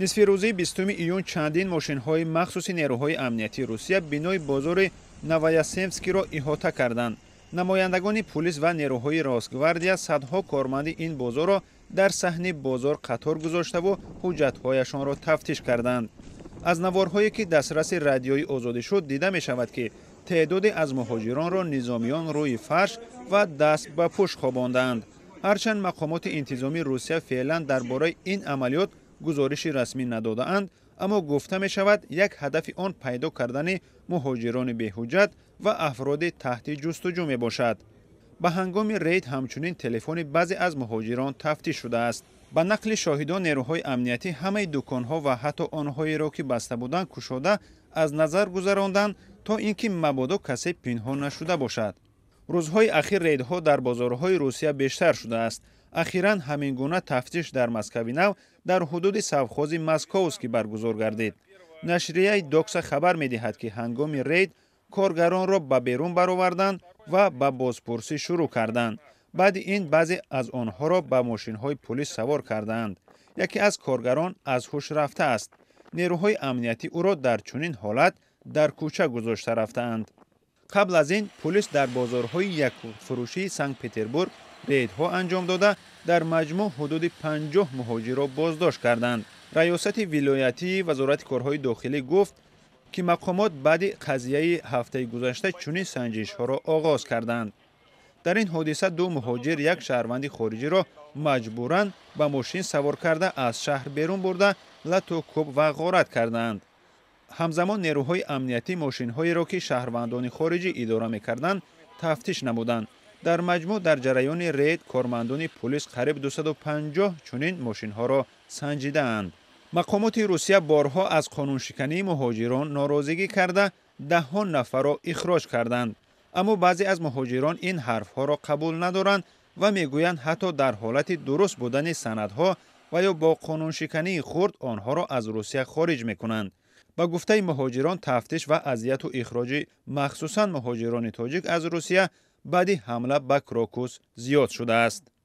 нисфи рӯзи 20 июн чандин мошинҳои махсуси нерӯҳои амнияти русия бинои бозори новоясемскийро иҳота карданд намояндагони пулис ва нерӯҳои росгвардия садҳо корманди ин бозорро дар саҳни бозор қатор гузоштаву ҳуҷҷатҳояшонро тафтиш карданд аз наворҳое ки дастраси радиои озодӣ шуд дида мешавад ки теъдоде аз муҳоҷиронро низомиён рӯи фарш ва даст ба пӯш хобондаанд ҳарчанд мақомоти интизоми русия феълан дар бораи ин амалиёт گزارشی رسمی اند اما گفته می شود یک هدف آن پیدا کردن مهاجران حجت و افراد تحت جستجو می باشد. به هنگام رید همچنین تلفن بعضی از مهاجران تفتی شده است. به نقل شاهدان نیروهای امنیتی همه ها و حتی آنهایی را که بسته بودند کشوده از نظر گذراندند تا اینکه مبادا کسی پنهان نشده باشد. روزهای اخیر ریدها در بازارهای روسیه بیشتر شده است. اخیرا همین گونه تفتیش در مسکوی نو در حدود سوخوز مسکوز که برگزار گردید. نشریه دوکس خبر می دهد که هنگام رید کارگران را به بیرون برآوردند و به بازپرسی شروع کردند. بعد این بعضی از آنها را به ماشین های پلیس سوار کردند. یکی از کارگران از هوش رفته است. نیروهای امنیتی او را در چنین حالت در کوچه گذاشته رفتند. قبل از این پلیس در بازارهای یک فروشی سنگ پیتربورگ ریدها انجام داده در مجموع حدود 50 مهاجر را بازداشت کردند ریاست و وزارت کارهای داخلی گفت که مقامات بعد قضیه هفته گذشته چنین سنجیش ها را آغاز کردند در این حادثه دو مهاجر یک شهروند خارجی را مجبورا به ماشین سوار کرده از شهر بیرون برده لا و غارت کردند همزمان نیروهای امنیتی ماشینهایی را که شهروندان خارجی اداره میکردند تفتیش نمودند در مجموع در جریان رید کارمندان پلیس قریب 250 چنین ماشینها را سنجیدند. اند مقامات روسیه بارها از قانون شکنی مهاجران ناراضیگی کرده ده ها نفر را اخراج کردند اما بعضی از مهاجران این حرف ها را قبول ندارند و میگویند حتی در حالت درست بودن سندها و یا با قانون شکنی خرد آنها را از روسیه خارج میکنند و گفته مهاجران تفتیش و اذیت و اخراج مخصوصا مهاجران تاجیک از روسیه بعدی حمله به کراکوس زیاد شده است